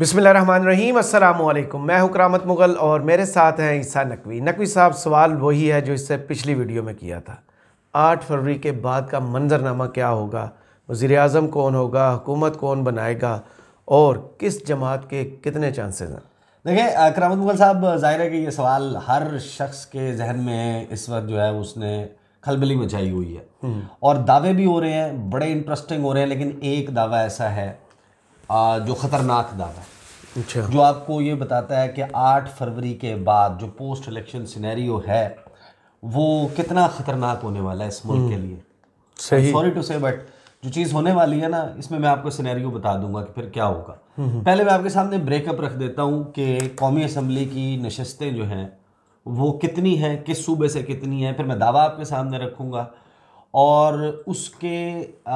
बिसमीम अल्लाम मैं हुक्रामत मुग़ल और मेरे साथ हैं ईसा नकवी नकवी साहब सवाल वही है जो इससे पिछली वीडियो में किया था आठ फरवरी के बाद का मंजरनामा क्या होगा वज़ी अजम कौन होगा हुकूमत कौन बनाएगा और किस जमात के कितने चांसेस हैं देखिए करामत मुगल साहब जाहिर है कि ये सवाल हर शख्स के जहन में इस वक्त जो है उसने खलबली मचाई हुई है हम्म। और दावे भी हो रहे हैं बड़े इंटरेस्टिंग हो रहे हैं लेकिन एक दावा ऐसा है जो ख़तरनाक दावा है अच्छा जो आपको ये बताता है कि आठ फरवरी के बाद जो पोस्ट इलेक्शन सिनेरियो है वो कितना ख़तरनाक होने वाला है इस मुल्क के हम्म। लिए सॉरी टू से बट जो चीज़ होने वाली है ना इसमें मैं आपको सिनेरियो बता दूंगा कि फिर क्या होगा हम्म। पहले मैं आपके सामने ब्रेकअप रख देता हूँ कि कौमी असम्बली की नशस्तें जो हैं वो कितनी हैं किस सूबे से कितनी हैं फिर मैं दावा आपके सामने रखूँगा और उसके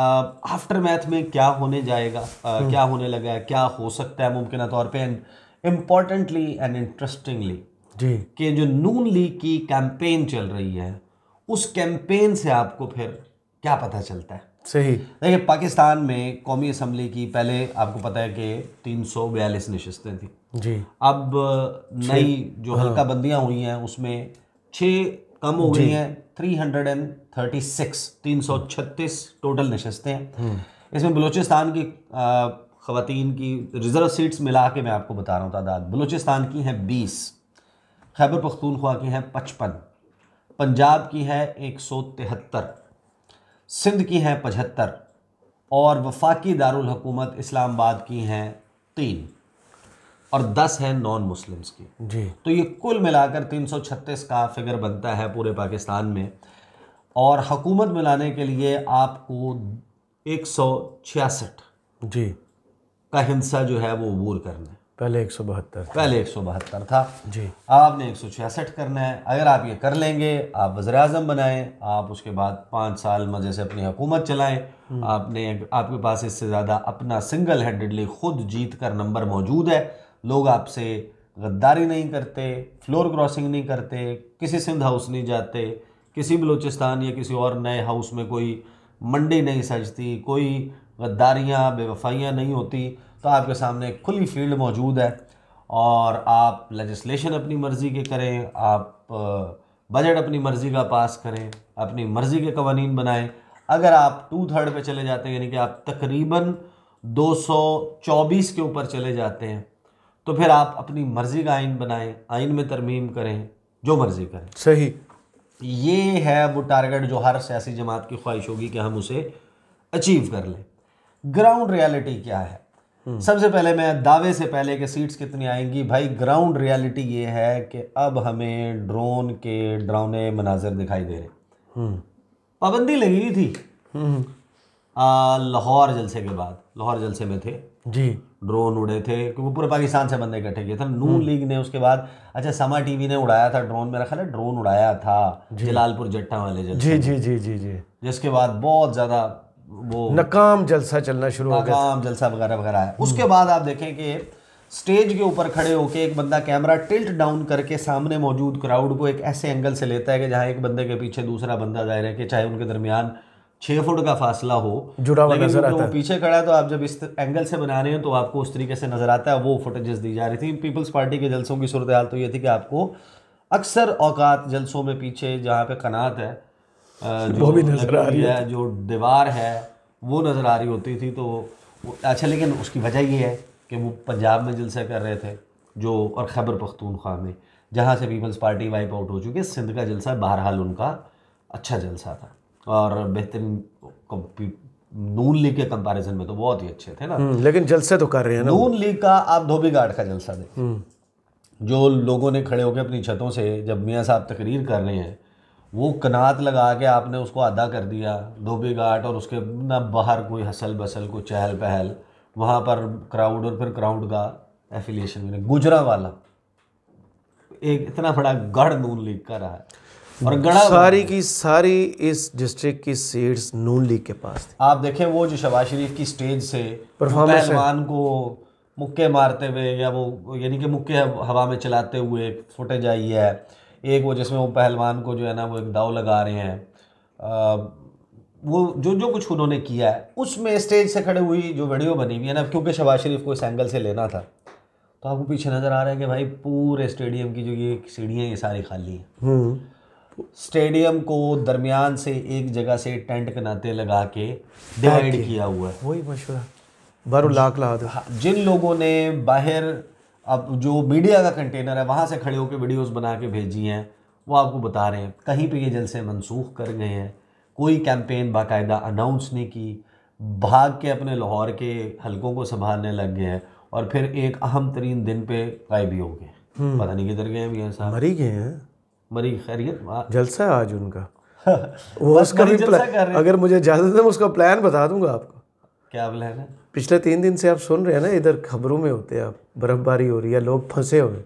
आफ्टर मैथ में क्या होने जाएगा आ, हम्म। क्या होने लगा है क्या हो सकता है मुमकिन तौर पे एंड इम्पॉर्टेंटली एंड इंटरेस्टिंगली जी कि जो नून लीग की कैंपेन चल रही है उस कैंपेन से आपको फिर क्या पता चलता है सही देखिए पाकिस्तान में कौमी असम्बली की पहले आपको पता है कि तीन सौ बयालीस नशस्तें थी जी अब नई जो हाँ। हल्का बंदियाँ हुई हैं उसमें छः कम हो गई है three hundred and thirty six तीन सौ छत्तीस टोटल नशस्तें हैं हम्म। इसमें बलूचिस्तान की ख़वान की रिज़र्व सीट्स मिला के मैं आपको बता रहा हूँ तादाद बलूचिस्तान की हैं बीस खैबर पख्तूनख्वा की हैं पचपन पंजाब की है एक सौ तिहत्तर सिंध की हैं पचहत्तर और वफाकी दारुलकूमत इस्लामाबाद की हैं तीन और 10 हैं नॉन मुस्लिम्स की जी तो ये कुल मिलाकर 336 का फिगर बनता है पूरे पाकिस्तान में और हकूमत मिलाने के लिए आपको एक जी का हिंसा जो है वो अबूर करना है पहले एक सौ बहत्तर पहले एक सौ बहत्तर था जी आपने एक सौ छियासठ करना है अगर आप ये कर लेंगे आप वजर अजम बनाएं आप उसके बाद पाँच साल मज़े से अपनी हुकूमत चलाएं हम्म। आपने आपके पास इससे ज़्यादा अपना सिंगल हैंडेडली ख़ुद जीत कर नंबर मौजूद है लोग आपसे गद्दारी नहीं करते फ्लोर क्रॉसिंग नहीं करते किसी सिंध हाउस नहीं जाते किसी बलूचिस्तान या किसी और नए हाउस में कोई मंडी नहीं सजती कोई गद्दारियाँ बेवफाइयाँ नहीं होती तो आपके सामने खुली फील्ड मौजूद है और आप लजिस्लेशन अपनी मर्ज़ी के करें आप बजट अपनी मर्ज़ी का पास करें अपनी मर्ज़ी के कवानीन बनाएं अगर आप टू थर्ड पे चले जाते हैं यानी कि आप तकरीबन 224 के ऊपर चले जाते हैं तो फिर आप अपनी मर्ज़ी का आइन बनाएं आइन में तरमीम करें जो मर्ज़ी करें सही ये है वो टारगेट जो हर सियासी जमात की ख्वाहिश होगी कि हम उसे अचीव कर लें ग्राउंड रियलिटी क्या है हम्म। सबसे पहले मैं दावे से पहले कि सीट्स कितनी आएंगी भाई ग्राउंड रियलिटी ये है कि अब हमें ड्रोन के ड्राउने मनाजिर दिखाई दे रहे हम्म। पाबंदी लगी हुई थी हम्म। लाहौर जलसे के बाद लाहौर जलसे में थे जी ड्रोन उड़े थे वो पूरे पाकिस्तान से बंदे इकट्ठे किए थे नून हम्म। लीग ने उसके बाद अच्छा समा टीवी ने उड़ाया था ड्रोन मेरा ख्याल है ड्रोन उड़ाया था जलालपुर जट्टा वाले जी जी जी जी जी जी जिसके बाद बहुत ज़्यादा वो नकाम जलसा चलना शुरू हो गया नकाम जलसा वगैरह वगैरह है उसके बाद आप देखें कि स्टेज के ऊपर खड़े होके एक बंदा कैमरा टिल्ट डाउन करके सामने मौजूद क्राउड को एक ऐसे एंगल से लेता है कि जहाँ एक बंदे के पीछे दूसरा बंदा जाहिर है कि चाहे उनके दरमियान छः फुट का फासला हो जुड़ा हुआ नजर आता है पीछे खड़ा है तो आप जब इस एंगल से बना रहे हो तो आपको उस तरीके से नज़र आता है वो फुटेजेस दी जा रही थी पीपल्स पार्टी के जलसों की सूरत हाल तो ये थी कि आपको अक्सर औकात जलसों में पीछे जहाँ पे कनात है जो भी नज़र आ रही है जो दीवार है वो नज़र आ रही होती थी तो अच्छा लेकिन उसकी वजह ये है कि वो पंजाब में जलसा कर रहे थे जो और खैबर पख्तूनख्वा में जहाँ से पीपल्स पार्टी वाइप आउट हो चुकी है सिंध का जलसा बहरहाल उनका अच्छा जलसा था और बेहतरीन नून लीग के कंपैरिजन में तो बहुत ही अच्छे थे ना हम्म, लेकिन जलसे तो कर रहे हैं नून लीग का आप धोबी घाट का जलसा देखें हम्म। जो लोगों ने खड़े होकर अपनी छतों से जब मियाँ साहब तकरीर कर रहे हैं वो कनात लगा के आपने उसको अदा कर दिया धोबी घाट और उसके ना बाहर कोई हसल बसल कोई चहल पहल वहाँ पर क्राउड और फिर क्राउड का एफिलिएशन गुजरा वाला एक इतना बड़ा गढ़ नून लीग का रहा है और गड़ा सारी की सारी इस डिस्ट्रिक्ट की सीट्स नून लीग के पास थी आप देखें वो जो शबाज शरीफ की स्टेज से पहलवान को मुक्के मारते हुए या वो यानी कि मुक्के हवा में चलाते हुए फुटेज आई है एक वो जिसमें वो पहलवान को जो है ना वो एक दाव लगा रहे हैं वो जो जो कुछ उन्होंने किया है उसमें स्टेज से खड़े हुई जो वीडियो बनी हुई है ना क्योंकि शबाज शरीफ को इस एंगल से लेना था तो आपको पीछे नज़र आ रहा है कि भाई पूरे स्टेडियम की जो ये सीढ़ियाँ ये सारी खाली हैं हम्म। स्टेडियम को दरमियान से एक जगह से टेंट के नाते लगा के डिवाइड किया हुआ है वही मशवरा बारो लाख लाख हाँ, जिन लोगों ने बाहर अब जो मीडिया का कंटेनर है वहाँ से खड़े होकर वीडियोस बना के भेजी हैं वो आपको बता रहे हैं कहीं पे ये जलसे मनसूख कर गए हैं कोई कैंपेन बाकायदा अनाउंस नहीं की भाग के अपने लाहौर के हलकों को संभालने लग गए हैं और फिर एक अहम तरीन दिन पे गायबी भी हो गए हम्म। पता नहीं किधर गए हैं साहब मरी गए हैं मरी खैरियत जलसा आज उनका वो उसका भी प्लान अगर मुझे इजाज़त है मैं उसका प्लान बता दूंगा आपको क्या प्लान है पिछले तीन दिन से आप सुन रहे हैं ना इधर खबरों में होते हैं आप बर्फ़बारी हो रही है लोग फंसे हुए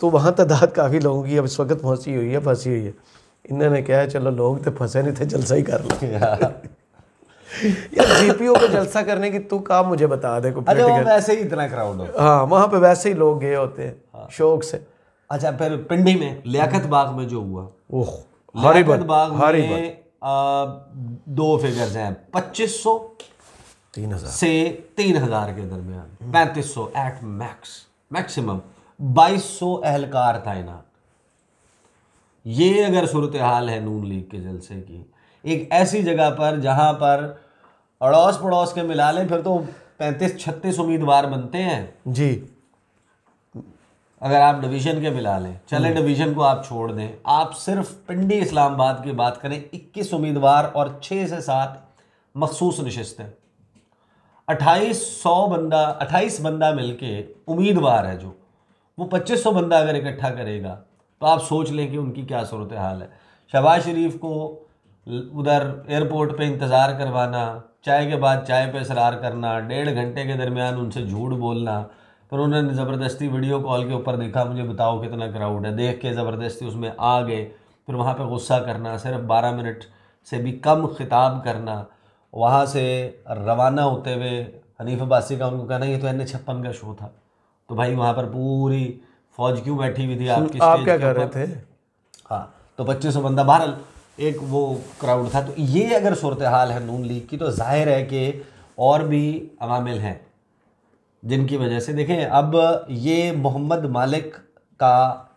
तो वहाँ तादाद काफ़ी लोगों की अब इस वक्त फंसी हुई है फंसी हुई है इन्होंने कहा है चलो लोग तो फंसे नहीं थे जलसा ही कर लो यार जी पी ओ पे जलसा करने की तू काम मुझे बता दे को अच्छा, वैसे ही इतना क्राउड हो हाँ वहाँ पे वैसे ही लोग गए होते हैं हाँ। शौक से अच्छा फिर पिंडी में लियाकत हम्म। बाग में जो हुआ ओह बाग में दो फिगर्स हैं पच्चीस सौ तीन हजार से तीन हजार के दरमियान पैंतीस सौ एट मैक्स मैक्सिमम बाईस सौ एहलकार था इना ये अगर सूरत हाल है नून लीग के जलसे की एक ऐसी जगह पर जहां पर अड़ोस पड़ोस के मिला लें फिर तो पैंतीस छत्तीस उम्मीदवार बनते हैं जी अगर आप डिवीज़न के मिला लें चले डिवीज़न हम्म। को आप छोड़ दें आप सिर्फ पिंडी इस्लामाबाद की बात करें 21 उम्मीदवार और 6 से 7 मखसूस नशस्तें अट्ठाईस सौ बंदा अट्ठाईस बंदा मिलके उम्मीदवार है जो वो 2500 बंदा अगर इकट्ठा करेगा तो आप सोच लें कि उनकी क्या सूरत हाल है शहबाज शरीफ को उधर एयरपोर्ट पर इंतज़ार करवाना चाय के बाद चाय पे इसरार करना डेढ़ घंटे के दरमियान उनसे झूठ बोलना पर उन्होंने ज़बरदस्ती वीडियो कॉल के ऊपर देखा मुझे बताओ कितना क्राउड है देख के ज़बरदस्ती उसमें आ गए फिर वहाँ पे गुस्सा करना सिर्फ बारह मिनट से भी कम ख़िताब करना वहाँ से रवाना होते हुए हनीफ अब्बासी का उनको कहना ये तो एन छप्पन का शो था तो भाई वहाँ पर पूरी फौज क्यों बैठी हुई थी आपकी आप क्या कर रहे थे हाँ तो पच्चीस सौ बंदा बहरल एक वो क्राउड था तो ये अगर सूरत हाल है नून लीग की तो जाहिर है कि और भी अवामिल हैं जिनकी वजह से देखें अब ये मोहम्मद मालिक का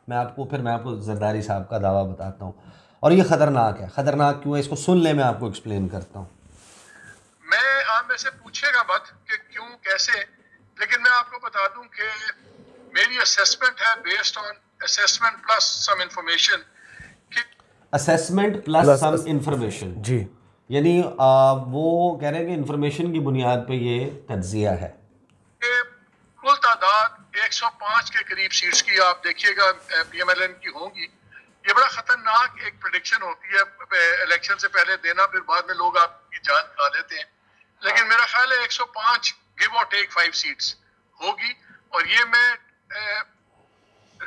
मैं आपको फिर मैं आपको जरदारी साहब का दावा बताता हूँ और ये ख़तरनाक है ख़तरनाक क्यों है इसको सुन ले मैं आपको एक्सप्लेन करता हूँ मैं आप में से पूछेगा मत कि क्यों कैसे लेकिन मैं आपको बता दूं कि मेरी असेसमेंट है based on assessment plus some information assessment plus some information जी यानी वो कह रहे हैं कि इंफॉर्मेशन की बुनियाद पे ये तजिया है 105 के करीब सीट्स की आप देखिएगा पीएमएलएन की होंगी ये बड़ा खतरनाक एक प्रडिक्शन होती है इलेक्शन से पहले देना फिर बाद में लोग आपकी जान खा लेते हैं लेकिन मेरा ख्याल है 105 गिव और टेक फाइव सीट्स होगी और ये मैं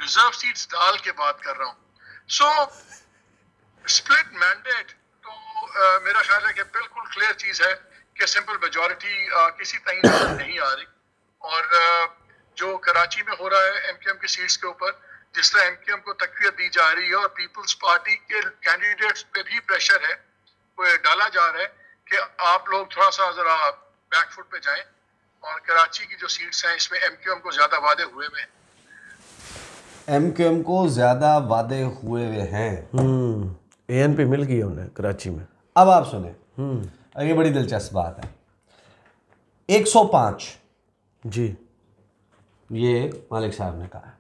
रिजर्व सीट्स डाल के बात कर रहा हूँ सो स्प्लिट मैंडेट तो आ, मेरा ख्याल है कि बिल्कुल क्लियर चीज है कि सिंपल मेजोरिटी किसी तय नहीं आ रही और आ, जो कराची में हो रहा है एमकेएम की सीट्स के ऊपर जिस तरह एमकेएम को तकवीत दी जा रही है और पीपल्स पार्टी के कैंडिडेट्स पे भी प्रेशर है वो डाला जा रहा है कि आप लोग थोड़ा सा जरा बैकफुट पे जाएं और कराची की जो सीट्स हैं इसमें एमकेएम को ज्यादा वादे हुए हुए हैं एमकेएम को ज्यादा वादे हुए हुए हैं एन हम्म, पी मिल गई उन्हें कराची में अब आप सुने हम्म। ये बड़ी दिलचस्प बात है 105 जी ये मालिक साहब ने कहा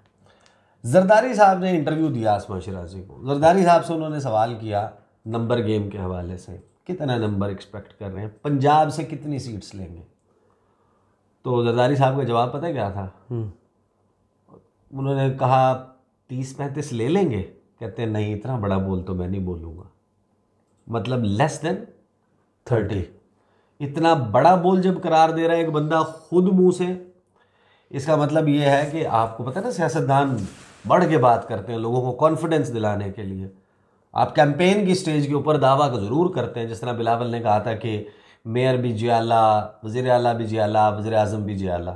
जरदारी साहब ने इंटरव्यू दिया आसमा शराजी को जरदारी साहब से उन्होंने सवाल किया नंबर गेम के हवाले से कितना नंबर एक्सपेक्ट कर रहे हैं पंजाब से कितनी सीट्स लेंगे तो जरदारी साहब का जवाब पता क्या था हम्म। उन्होंने कहा तीस पैंतीस ले लेंगे कहते नहीं इतना बड़ा बोल तो मैं नहीं बोलूँगा मतलब लेस देन थर्टी इतना बड़ा बोल जब करार दे रहा है एक बंदा खुद मुंह से इसका मतलब ये है कि आपको पता है ना सियासतदान बढ़ के बात करते हैं लोगों को कॉन्फिडेंस दिलाने के लिए आप कैंपेन की स्टेज के ऊपर दावा ज़रूर करते हैं जिस तरह बिलावल ने कहा था कि मेयर भी जियाला वज़ी अला भी जियाला वज़ी अजम भी जियाला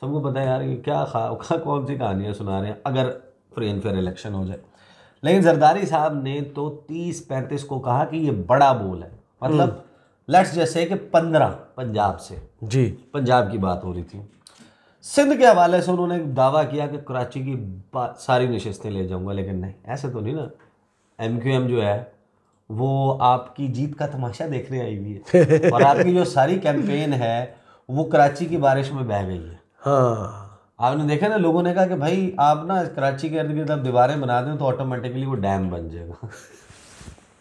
सबको पता है यार कि क्या खा कौन सी कहानियाँ सुना रहे हैं अगर फ्री एंड फेयर इलेक्शन हो जाए लेकिन जरदारी साहब ने तो तीस पैंतीस को कहा कि ये बड़ा बोल है मतलब लेट्स हम्म। जैसे कि पंद्रह पंजाब से जी पंजाब की बात हो रही थी सिंध के हवाले से उन्होंने दावा किया कि कराची की सारी नशस्तें ले जाऊंगा लेकिन नहीं ऐसे तो नहीं ना एम क्यू एम जो है वो आपकी जीत का तमाशा देखने आई हुई है और आपकी जो सारी कैंपेन है वो कराची की बारिश में बह गई है हाँ आपने देखा ना लोगों ने कहा कि भाई आप ना कराची के अर्द गिर्द आप दीवारें बना दें तो ऑटोमेटिकली वो डैम बन जाएगा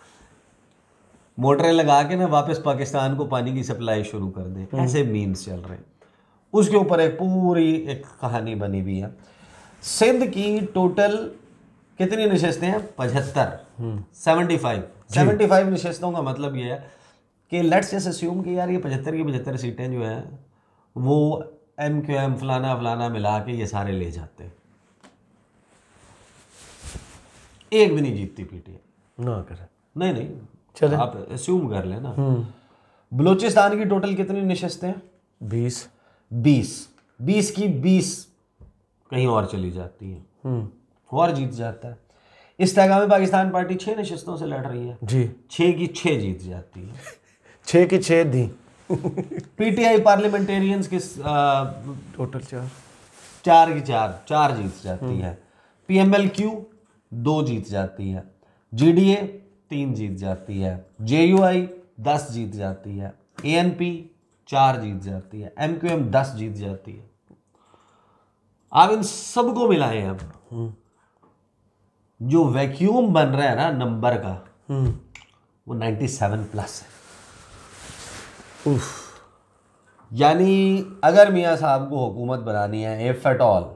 मोटरें लगा के ना वापस पाकिस्तान को पानी की सप्लाई शुरू कर दें हम्म। ऐसे मीन्स चल रहे हैं उसके ऊपर एक पूरी एक कहानी बनी हुई है सिंध की टोटल कितनी निशस्तें हैं पचहत्तर सेवेंटी फाइव सेवेंटी फाइव निशस्तों का मतलब ये है कि लेट्स जस्ट अस्यूम कि यार ये पचहत्तर की पचहत्तर सीटें जो हैं वो एम क्यू एम फलाना फलाना मिला के ये सारे ले जाते हैं एक भी नहीं जीतती पीटीए ना करे नहीं नहीं चले आप अस्यूम कर लेना हम्म। बलूचिस्तान की टोटल कितनी निशस्तें बीस बीस बीस की बीस कहीं और चली जाती है हम्म। और जीत जाता है इस में पाकिस्तान पार्टी छः नशस्तों से लड़ रही है जी छ की छः जीत जाती है छ की छः दी पीटीआई पार्लियामेंटेरियंस किस टोटल चार चार की चार चार जीत जाती हम्म। है पीएमएल क्यू दो जीत जाती है जीडीए तीन जीत जाती है जेयूआई दस जीत जाती है एएनपी चार जीत जाती है एम क्यू एम दस जीत जाती है आप इन सबको मिलाए अब हम्म। जो वैक्यूम बन रहा है ना नंबर का हम्म। वो सेवन प्लस है यानी अगर मियाँ साहब को हुकूमत बनानी है इफ़ एट ऑल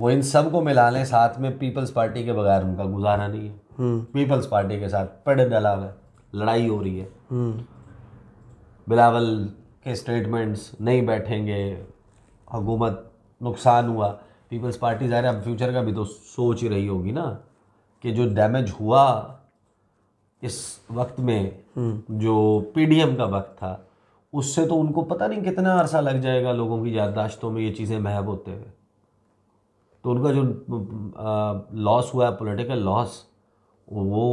वो इन सब को मिला लें साथ में पीपल्स पार्टी के बगैर उनका गुजारा नहीं है पीपल्स हम्म। पार्टी के साथ पेड़ डला हुआ लड़ाई हो रही है बिलावल के स्टेटमेंट्स नहीं बैठेंगे हुकूमत नुकसान हुआ पीपल्स पार्टी ज़ाहिर अब फ्यूचर का भी तो सोच ही रही होगी ना कि जो डैमेज हुआ इस वक्त में हम्म। जो पीडीएम का वक्त था उससे तो उनको पता नहीं कितना अरसा लग जाएगा लोगों की याददाश्तों में ये चीज़ें महब होते हुए तो उनका जो लॉस हुआ है पोलिटिकल लॉस वो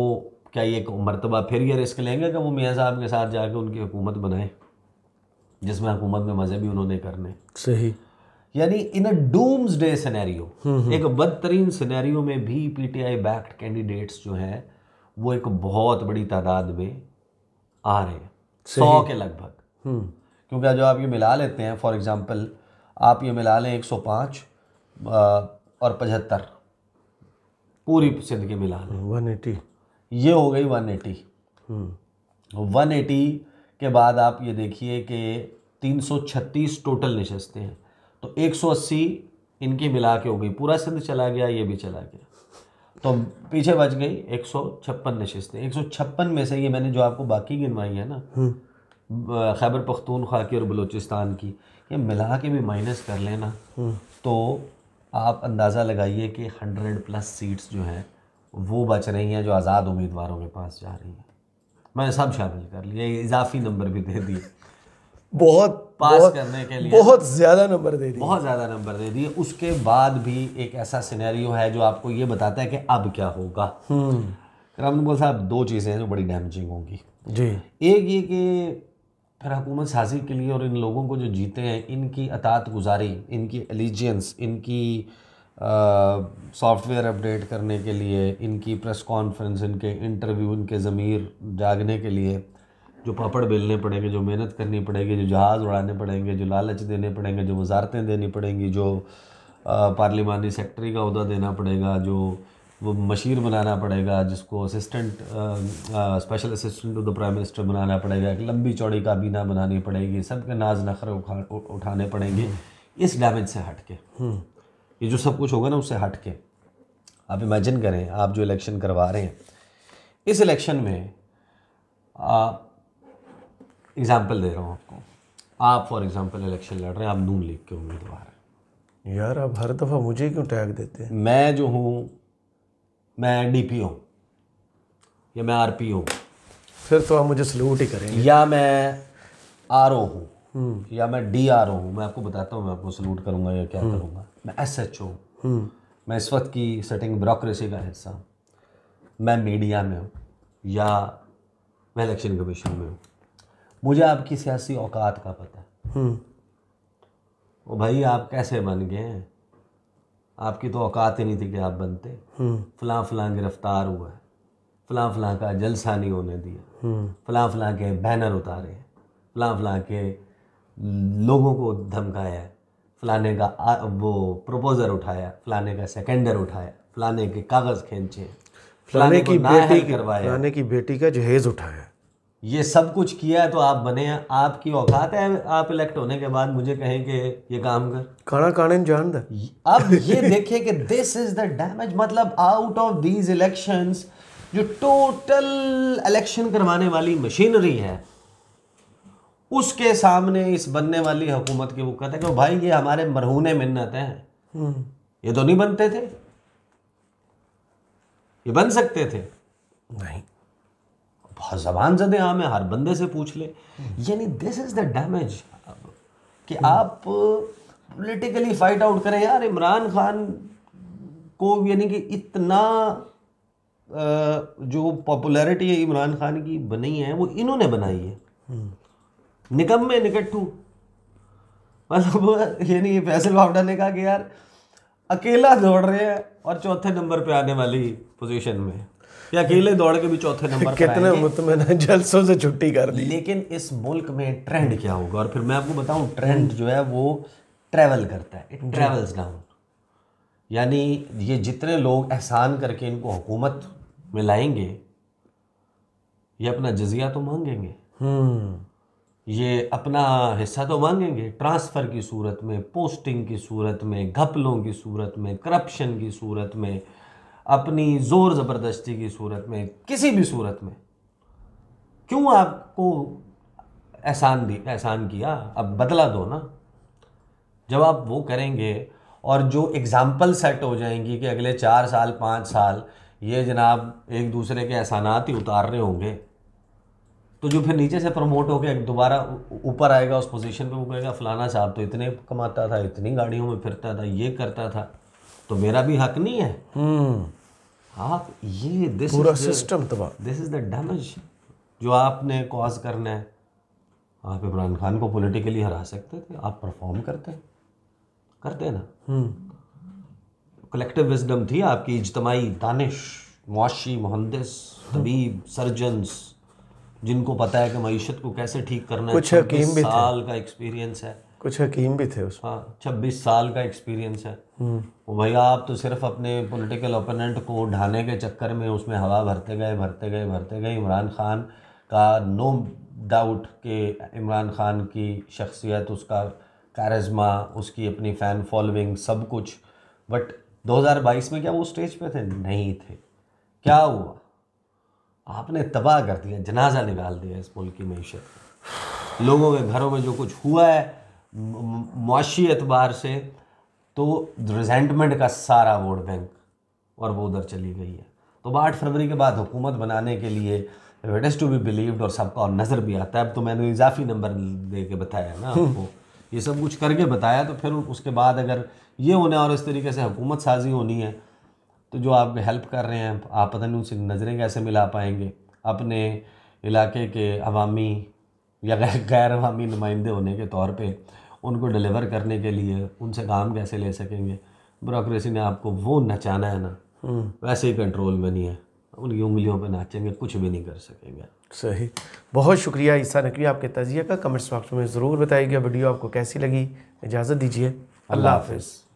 क्या ये मरतबा फिर ये रिस्क लेंगे कि वो मियाँ साहब के साथ जाके उनकी हुकूमत बनाए जिसमें हुकूमत में मज़े भी उन्होंने करने सही यानी in a doomsday scenario hmm, hmm. एक बदतरीन सिनेरियो में भी पीटीआई बैक्ड कैंडिडेट्स जो हैं वो एक बहुत बड़ी तादाद में आ रहे हैं सौ के लगभग हम्म। क्योंकि जो आप ये मिला लेते हैं फॉर एग्जांपल आप ये मिला लें 105 और पचहत्तर पूरी सिंध के मिला लें वन एटी ये हो गई 180 हम्म। एटी के बाद आप ये देखिए कि 336 टोटल नशस्तें हैं तो 180 इनकी मिला के हो गई पूरा सिंध चला गया ये भी चला गया तो पीछे बच गई एक सौ छप्पन नशस्तें एक सौ छप्पन में से ये मैंने जो आपको बाकी गिनवाई है ना हम्म। खैबर पख्तूनख्वा की और बलूचिस्तान की ये मिला के भी माइनस कर लेना हम्म। तो आप अंदाज़ा लगाइए कि हंड्रेड प्लस सीट्स जो हैं वो बच रही हैं जो आज़ाद उम्मीदवारों के पास जा रही हैं मैंने सब शामिल कर लिए इजाफी नंबर भी दे दिए बहुत पास बहुत, करने के लिए बहुत ज़्यादा नंबर दे दिए बहुत ज़्यादा नंबर दे दिए उसके बाद भी एक ऐसा सिनेरियो है जो आपको ये बताता है कि अब क्या होगा हम्म। रामदुल साहब दो चीज़ें हैं जो बड़ी डैमेजिंग होंगी जी एक ये कि फिर हुकूमत साजी के लिए और इन लोगों को जो जीते हैं इनकी अतात गुजारी इनकी एलिजियंस इनकी सॉफ्टवेयर अपडेट करने के लिए इनकी प्रेस कॉन्फ्रेंस इनके इंटरव्यू इनके ज़मीर जागने के लिए जो पापड़ बेलने पड़ेंगे जो मेहनत करनी पड़ेगी जो जहाज़ उड़ाने पड़ेंगे जो लालच देने पड़ेंगे जो वजारतें देनी पड़ेंगी जो पार्लिमानी सेक्रेटरी का अहदा देना पड़ेगा जो वो मशीर बनाना पड़ेगा जिसको assistant special assistant to the prime minister बनाना पड़ेगा एक लंबी चौड़ी काबीना बनानी पड़ेगी सबके नाज नखरे उठाने पड़ेंगे इस डैमेज से हट के हम्म। ये जो सब कुछ होगा ना उससे हट के आप इमेजिन करें आप जो इलेक्शन करवा रहे हैं इस इलेक्शन में एग्ज़ाम्पल दे रहा हूँ आपको आप फॉर एग्ज़ाम्पल इलेक्शन लड़ रहे हैं आप नून लीग के उम्मीदवार हैं यार आप हर दफ़ा मुझे क्यों टैग देते हैं मैं जो हूँ मैं डी पी हूँ या मैं आर पी हूँ फिर तो आप मुझे सल्यूट ही करें या मैं आर ओ हूँ हम्म। या मैं डी आर ओ हूँ मैं आपको बताता हूँ मैं आपको सल्यूट करूँगा या क्या हम्म। करूँगा मैं एस एच ओ हूँ हम्म। मैं इस वक्त की सेटिंग ब्रोक्रेसी का हिस्सा हूँ मैं मीडिया में हूँ या मैं इलेक्शन कमीशन में हूँ मुझे आपकी सियासी औकात का पता है वो भाई आप कैसे बन गए हैं आपकी तो औकात ही नहीं थी कि आप बनते फलां फलां गिरफ्तार हुआ है फलां फलां का जलसा नहीं होने दिया फलां फलां के बैनर उतारे फलां फलां के लोगों को धमकाया फलाने का वो प्रपोज़र उठाया फलाने का सेकेंडर उठाया फलाने के कागज़ खींचे फलाने की बेटी करवाया फलाने की बेटी का जहेज उठाया ये सब कुछ किया तो आप बने आपकी औकात है आप इलेक्ट होने के बाद मुझे कहें कि ये काम कर काना काने जान दे अब ये देखिए कि दिस इज द डैमेज मतलब आउट ऑफ दीज इलेक्शंस जो टोटल इलेक्शन करवाने वाली मशीनरी है उसके सामने इस बनने वाली हुकूमत की वो कहते हैं कि भाई ये हमारे मरहून मिन्नत हैं हम्म। ये तो नहीं बनते थे ये बन सकते थे नहीं बहुत जबान जदे आम है हर बंदे से पूछ ले हम्म। यानी दिस इज द डैमेज कि हम्म। आप पॉलिटिकली फाइट आउट करें यार इमरान खान को यानी कि इतना जो पॉपुलैरिटी इमरान खान की बनी है वो इन्होंने बनाई है निकम में निकट टू मतलब यानी फैसल वावडा ने कहा कि यार अकेला दौड़ रहे हैं और चौथे नंबर पे आने वाली पोजीशन में या अकेले दौड़ के भी चौथे नंबर कितने मुतमिन जलसों से छुट्टी कर ली लेकिन इस मुल्क में ट्रेंड क्या होगा और फिर मैं आपको बताऊं ट्रेंड जो है वो ट्रैवल करता है इट ट्रैवल्स डाउन यानी ये जितने लोग एहसान करके इनको हुकूमत में लाएंगे ये अपना जजिया तो मांगेंगे हम्म। ये अपना हिस्सा तो मांगेंगे ट्रांसफ़र की सूरत में पोस्टिंग की सूरत में घपलों की सूरत में करप्शन की सूरत में अपनी ज़ोर ज़बरदस्ती की सूरत में किसी भी सूरत में क्यों आपको एहसान दी एहसान किया अब बदला दो ना जब आप वो करेंगे और जो एग्ज़ाम्पल सेट हो जाएंगी कि अगले चार साल पाँच साल ये जनाब एक दूसरे के एहसानात ही उतार रहे होंगे तो जो फिर नीचे से प्रमोट होकर दोबारा ऊपर आएगा उस पोजीशन पे वो कहेगा फ़लाना साहब तो इतने कमाता था इतनी गाड़ियों में फिरता था ये करता था तो मेरा भी हक नहीं है हम्म। आप ये दिस पूरा सिस्टम तबाह दिस इज़ द डैमेज जो आपने कॉज करना है आप इमरान खान को पॉलिटिकली हरा सकते थे आप परफॉर्म करते करते ना कलेक्टिव विजडम हम्म। थी आपकी इजतमाही दानिश मुआशी मुहंदिस तबीब सर्जन्स जिनको पता है कि मीशत को कैसे ठीक करना कुछ है हकीम भी साल का एक्सपीरियंस है कुछ हकीम भी थे उसमें हाँ, छब्बीस साल का एक्सपीरियंस है हम्म। भैया आप तो सिर्फ अपने पॉलिटिकल ओपोनेंट को ढाने के चक्कर में उसमें हवा भरते गए भरते गए भरते गए इमरान खान का नो डाउट के इमरान खान की शख्सियत उसका कारजमा उसकी अपनी फ़ैन फॉलोइंग सब कुछ बट 2022 में क्या वो स्टेज पे थे नहीं थे क्या हुआ आपने तबाह कर दिया जनाजा निकाल दिया इस मुल्क की मीशत लोगों के घरों में जो कुछ हुआ है मुआशी एतबार से तो रिजेंटमेंट का सारा वोट बैंक और वो उधर चली गई है तो आठ फरवरी के बाद हुकूमत बनाने के लिए it is to be believed और सबका और नज़र भी आता है अब तो मैंने इजाफी नंबर दे के बताया ना हम्म। आपको ये सब कुछ करके बताया तो फिर उसके बाद अगर ये होना और इस तरीके से हुकूमत साजी होनी है तो जो आपके हेल्प कर रहे हैं आप पता नहीं उनसे नज़रें कैसे मिला पाएंगे अपने इलाके के अवामी या गैर गैर अवामी नुमाइंदे होने के तौर पे उनको डिलीवर करने के लिए उनसे काम कैसे ले सकेंगे ब्रोक्रेसी ने आपको वो नचाना है ना हम्म। वैसे ही कंट्रोल में नहीं है उनकी उंगलियों पर नाचेंगे कुछ भी नहीं कर सकेंगे सही बहुत शुक्रिया ईसा नकवी आपके तजिए का कमेंट्स बॉक्स में ज़रूर बताइएगा वीडियो आपको कैसी लगी इजाज़त दीजिए अल्लाह हाफिज़